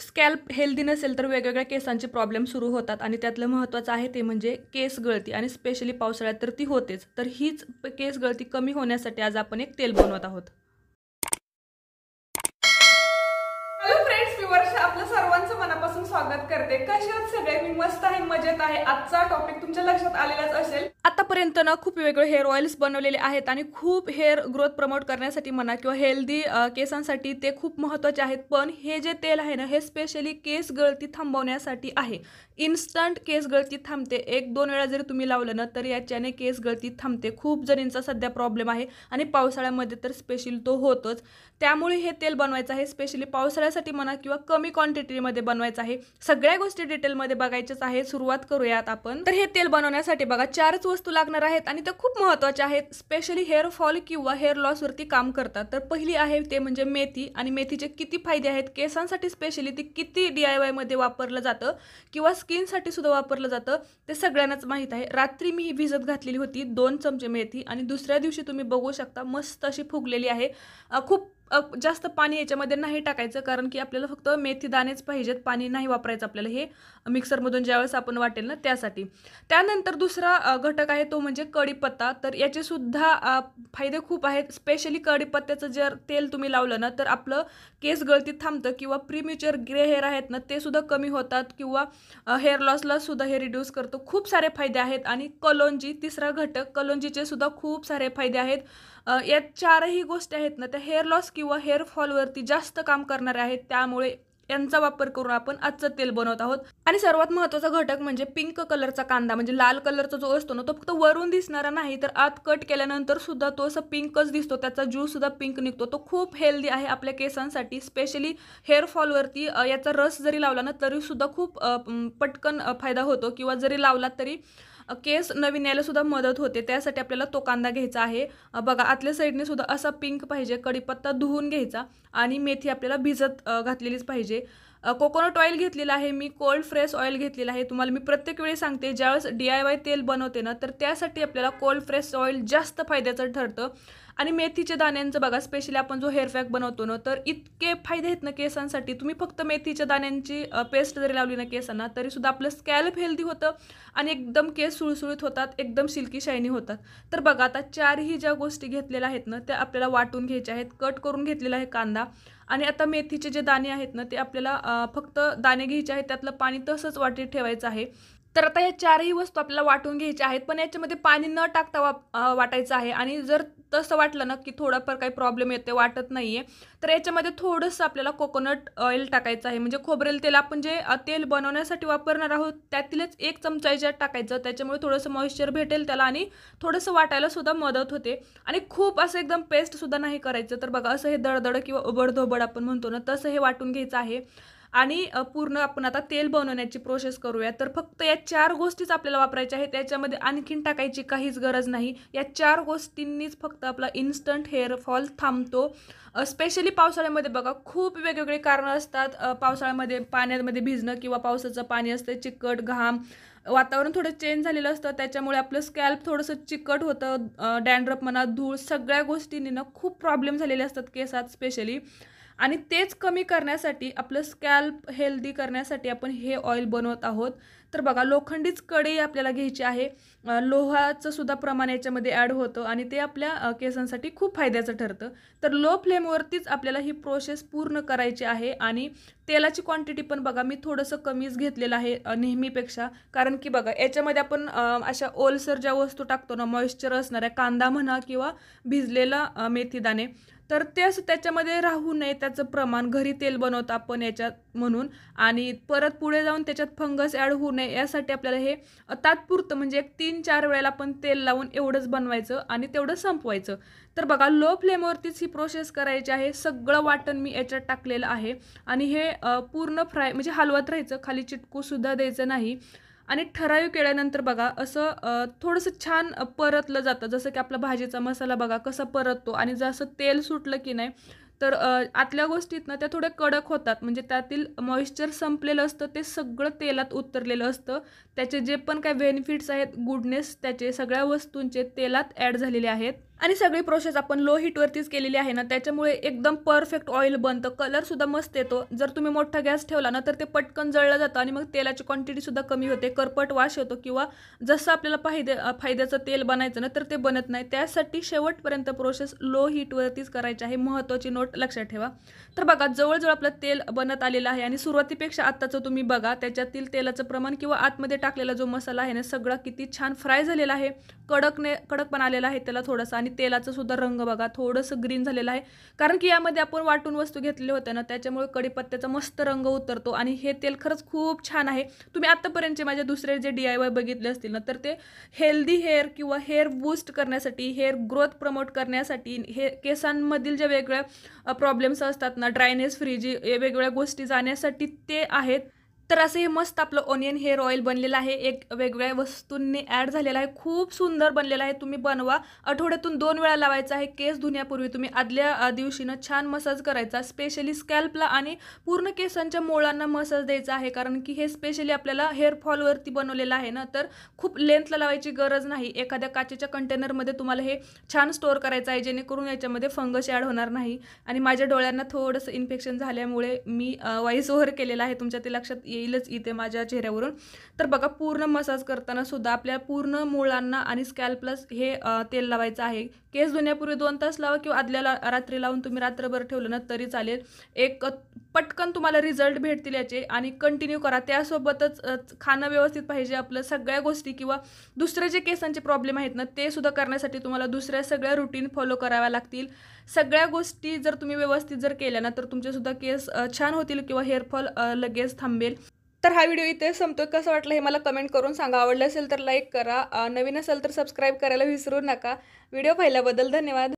scalp healthy नसेल तर वेगवेगळ्या केसांचे प्रॉब्लेम सुरू होतात आणि त्यातलं महत्त्वाचं आहे ते म्हणजे केस गळती आणि स्पेशली पावसाळ्यात तर ती होतेच तर हीच केस गळती कमी होण्यासाठी आज आपण एक तेल बनवत आहोत कक्षा आपलं सर्वांचं मनापासून स्वागत करते कशात सगळे मी मस्त आहे मजेत आहे आजचा टॉपिक तुमच्या लक्षात आलेलाच असेल आतापर्यंत ना खूप वेगवेगळे हेअर ऑइल्स बनवलेले आहेत आणि खूप हेअर ग्रोथ प्रमोट करण्यासाठी म्हणा किंवा हेल्दी केसांसाठी ते खूप महत्त्वाचे आहेत पण हे जे तेल आहे ना हे स्पेशली केस गळती थांबवण्यासाठी आहे इन्स्टंट केस गळती थांबते एक दोन वेळा जरी तुम्ही लावलं ना तर याच्याने केस गळती थांबते खूप जणींचा सध्या प्रॉब्लेम आहे आणि पावसाळ्यामध्ये तर स्पेशल तो होतोच त्यामुळे हे तेल बनवायचं आहे स्पेशली पावसाळ्यासाठी म्हणा किंवा कमी कमी क्वांटिटीमध्ये बनवायचं आहे सगळ्या गोष्टी डिटेलमध्ये बघायच्याच आहे सुरुवात करूयात आपण तर हे तेल बनवण्यासाठी बघा चारच वस्तू लागणार आहेत आणि त्या खूप महत्त्वाच्या आहेत स्पेशली हेअर फॉल किंवा हेअर लॉसवरती काम करतात तर पहिली आहे ते म्हणजे मेथी आणि मेथीचे किती फायदे आहेत केसांसाठी स्पेशली ती किती डी आय वायमध्ये वापरलं जातं किंवा स्किनसाठी सुद्धा वापरलं जातं ते सगळ्यांनाच माहीत आहे रात्री मी ही भिजत घातलेली होती दोन चमचे मेथी आणि दुसऱ्या दिवशी तुम्ही बघू शकता मस्त अशी फुगलेली आहे खूप जास्त पाणी याच्यामध्ये नाही टाकायचं कारण की आपल्याला फक्त मेथी दाणेच पाहिजेत पाणी नाही वापरायचं आपल्याला हे मिक्सरमधून ज्यावेळेस आपण वाटेल ना त्यासाठी त्यानंतर दुसरा घटक आहे तो म्हणजे कढीपत्ता तर याचे सुद्धा फायदे खूप आहेत स्पेशली कढीपत्त्याचं जर तेल तुम्ही लावलं ना तर आपलं केस गळती थांबतं किंवा प्रीम्युचर ग्रे हेअर आहेत ना ते सुद्धा कमी होतात किंवा हेअर लॉसला सुद्धा हे रिड्यूस करतो खूप सारे फायदे आहेत आणि कलोंजी तिसरा घटक कलोंजीचे सुद्धा खूप सारे फायदे आहेत या चारही गोष्टी आहेत ना त्या हेअर लॉस किंवा हेअर फॉलवरती जास्त काम करणाऱ्या आहेत त्यामुळे यांचा वापर करून आपण आजचं तेल बनवत आहोत आणि सर्वात महत्त्वाचा घटक म्हणजे पिंक कलरचा कांदा म्हणजे लाल कलरचा जो असतो ना तो फक्त वरून दिसणारा नाही तर आत कट केल्यानंतर सुद्धा तो असं पिंकच दिसतो त्याचा ज्यूस सुद्धा पिंक निघतो तो खूप हेल्दी आहे आपल्या केसांसाठी स्पेशली हेअर फॉलवरती याचा रस जरी लावला ना तरी सुद्धा खूप पटकन फायदा होतो किंवा जरी लावला तरी केस नवीन यायला सुद्धा मदत होते त्यासाठी आपल्याला तो कांदा घ्यायचा आहे बघा आतल्या साईडने सुद्धा असा पिंक पाहिजे कढीपत्ता धुवून घ्यायचा आणि मेथी आपल्याला भिजत घातलेलीच पाहिजे कोकोनट ऑइल घेतलेला आहे मी कोल्ड फ्रेश ऑइल घेतलेला आहे तुम्हाला मी प्रत्येक वेळी सांगते ज्यावेळेस डी आय वाय तेल बनवते ना तर त्यासाठी आपल्याला कोल्ड फ्रेश ऑइल जास्त फायद्याचं ठरतं आणि मेथीच्या दाण्यांचं बघा स्पेशली आपण जो हेअर बनवतो ना तर इतके फायदे आहेत ना केसांसाठी तुम्ही फक्त मेथीच्या दाण्यांची पेस्ट जरी लावली ना केसांना तरीसुद्धा आपलं स्कॅल्प हेल्दी होतं आणि एकदम केस सुळसुळीत होतात एकदम सिल्की शायनी होतात तर बघा आता चारही ज्या गोष्टी घेतलेल्या आहेत ना त्या आपल्याला वाटून घ्यायच्या आहेत कट करून घेतलेला आहे कांदा आणि आता मेथीचे जे दाणे आहेत ना ते आपल्याला फक्त दाणे घ्यायचे आहेत त्यातलं पाणी तसंच वाटीत ठेवायचं आहे तर आता ह्या चारही वस्तू आपल्याला वाटून घ्यायच्या आहेत पण याच्यामध्ये पाणी न टाकता वा वाटायचं आहे आणि जर तसं वाटलं ना की थोडाफार काही प्रॉब्लेम येते वाटत नाही आहे तर याच्यामध्ये थोडंसं आपल्याला कोकोनट ऑइल टाकायचं आहे म्हणजे खोबरेल तेल आपण जे तेल बनवण्यासाठी वापरणार आहोत त्यातीलच एक चमचा याच्यात टाकायचं त्याच्यामुळे थोडंसं मॉइश्चर भेटेल त्याला आणि थोडंसं वाटायला सुद्धा मदत होते आणि खूप असं एकदम पेस्टसुद्धा नाही करायचं तर बघा असं हे दडदड किंवा उबडधोबड आपण म्हणतो ना तसं हे वाटून घ्यायचं आहे आणि पूर्ण आपण आता तेल बनवण्याची प्रोसेस करूया तर फक्त या चार गोष्टीच आपल्याला वापरायच्या आहेत त्याच्यामध्ये आणखीन टाकायची काहीच गरज नाही या चार गोष्टींनीच फक्त आपला इन्स्टंट हेअरफॉल थांबतो स्पेशली पावसाळ्यामध्ये बघा खूप वेगवेगळे कारणं असतात पावसाळ्यामध्ये पाण्यामध्ये भिजणं किंवा पावसाचं पाणी असतं चिकट घाम वातावरण थोडं चेंज झालेलं असतं त्याच्यामुळे आपलं स्कॅल्प थोडंसं चिकट होतं डँड्रप म्हणा धूळ सगळ्या गोष्टींनी ना खूप प्रॉब्लेम झालेले असतात केसात स्पेशली आणि तेच कमी करण्यासाठी आपलं स्कॅल्प हेल्दी करण्यासाठी आपण हे ऑइल बनवत आहोत तर बघा लोखंडीच कढई आपल्याला घ्यायची आहे लोहाचं सुद्धा प्रमाण याच्यामध्ये ॲड होतं आणि ते आपल्या केसांसाठी खूप फायद्याचं ठरतं तर लो फ्लेमवरतीच आपल्याला ही प्रोसेस पूर्ण करायची आहे आणि तेलाची क्वांटिटी पण बघा मी थोडंसं कमीच घेतलेलं आहे नेहमीपेक्षा कारण की बघा याच्यामध्ये आपण अशा ओलसर ज्या वस्तू टाकतो ना मॉइश्चर असणाऱ्या कांदा म्हणा किंवा भिजलेला मेथीदाणे तर ते त्याच्यामध्ये राहू नये त्याचं प्रमाण घरी तेल बनवतं आपण याच्यात म्हणून आणि परत पुढे जाऊन त्याच्यात फंगस ॲड होऊ नये यासाठी आपल्याला हे तात्पुरतं म्हणजे एक तीन चार वेळेला आपण तेल लावून एवढंच बनवायचं आणि तेवढं संपवायचं तर बघा लो फ्लेमवरतीच ही प्रोसेस करायची आहे सगळं वाटण मी याच्यात टाकलेलं आहे आणि हे पूर्ण फ्राय म्हणजे हलवत राहायचं खाली चिटकूसुद्धा द्यायचं नाही आणि ठराविक केल्यानंतर बघा असं थोडंसं छान परतलं जातं जसं की आपला भाजीचा मसाला बघा कसा परततो आणि जसं तेल सुटलं की नाही तर आतल्या गोष्टीत ना त्या थोड्या कडक होतात म्हणजे त्यातील मॉइश्चर संपलेलं असतं ते सगळं तेलात उतरलेलं असतं त्याचे जे पण काय बेनिफिट्स आहेत गुडनेस त्याचे सगळ्या वस्तूंचे तेलात ॲड झालेले आहेत आणि सगळी प्रोसेस आपण लो हीटवरतीच केलेली आहे ना त्याच्यामुळे एकदम परफेक्ट ऑइल बनतं कलरसुद्धा मस्त येतो जर तुम्ही मोठा गॅस ठेवला ना तर ते पटकन जळलं जातं आणि मग तेलाची क्वांटिटीसुद्धा कमी होते करपट वाश येतो किंवा जसं आपल्याला फायदे फायद्याचं तेल बनायचं ना तर ते बनत नाही त्यासाठी शेवटपर्यंत प्रोसेस लो हीटवरतीच करायची आहे महत्त्वाची नोट लक्षात ठेवा तर बघा जवळजवळ आपलं तेल बनत आलेलं आहे आणि सुरुवातीपेक्षा आत्ताचं तुम्ही बघा त्याच्यातील तेलाचं प्रमाण किंवा आतमध्ये टाकलेला जो मसाला आहे ना सगळा किती छान फ्राय झालेला आहे कडकने कडक पण आलेला आहे त्याला थोडासा आणि तेलाचा सुद्धा रंग बघा थोडंसं ग्रीन झालेलं आहे कारण की यामध्ये आपण वाटून वस्तू घेतलेल्या होत्या ना त्याच्यामुळे कडीपत्त्याचा मस्त रंग उतरतो आणि हे तेल खरंच खूप छान आहे तुम्ही आतापर्यंतचे माझे दुसरे जे डी आय वाय बघितले असतील ना तर ते हेल्दी हेअर किंवा हेअर बूस्ट करण्यासाठी हेअर ग्रोथ प्रमोट करण्यासाठी हे केसांमधील ज्या वेगळ्या प्रॉब्लेम्स असतात ना ड्रायनेस फ्री वेगवेगळ्या गोष्टी जाण्यासाठी ते आहेत तर असं हे मस्त आपलं ऑनियन हेअर ऑइल बनलेलं आहे एक वेगवेगळ्या वस्तूंनी ॲड झालेलं आहे खूप सुंदर बनलेलं आहे तुम्ही बनवा आठवड्यातून दोन वेळा लावायचं आहे केस धुण्यापूर्वी तुम्ही आदल्या दिवशीनं छान मसाज करायचा स्पेशली स्कॅल्पला आणि पूर्ण केसांच्या मुळांना मसाज द्यायचा आहे कारण की हे स्पेशली आपल्याला हेअर फॉलवरती बनवलेलं आहे ना तर खूप लेंथला लावायची गरज नाही एखाद्या काचेच्या कंटेनरमध्ये तुम्हाला हे छान स्टोअर करायचं आहे जेणेकरून याच्यामध्ये फंगस ॲड होणार नाही आणि माझ्या डोळ्यांना थोडंसं इन्फेक्शन झाल्यामुळे मी वॉईस ओव्हर केलेलं आहे तुमच्या ते लक्षात येईलच इथे माझ्या चेहऱ्यावरून तर बघा पूर्ण मसाज करताना सुद्धा आपल्या पूर्ण मुळांना आणि प्लस हे तेल लावायचं आहे केस धुण्यापूर्वी दोन तास लावा किंवा आदल्या रात्री लावून तुम्ही रात्रभर ठेवलं ना तरी चालेल एक पटकन तुम्हाला रिझल्ट भेटतील याचे आणि कंटिन्यू करा त्यासोबतच खाणं व्यवस्थित पाहिजे आपलं सगळ्या गोष्टी किंवा दुसरे जे केसांचे प्रॉब्लेम आहेत ना ते सुद्धा करण्यासाठी तुम्हाला दुसऱ्या सगळ्या रुटीन फॉलो कराव्या लागतील सगळ्या गोष्टी जर तुम्ही व्यवस्थित जर केल्या ना तर तुमचेसुद्धा केस छान होतील किंवा हेअरफॉल लगेच थांबेल तर हा व्हिडिओ इथे संपतो कसं वाटलं हे मला कमेंट करून सांगा आवडलं असेल तर लाईक करा नवीन असेल तर सबस्क्राईब करायला विसरू नका व्हिडिओ पाहिल्याबद्दल धन्यवाद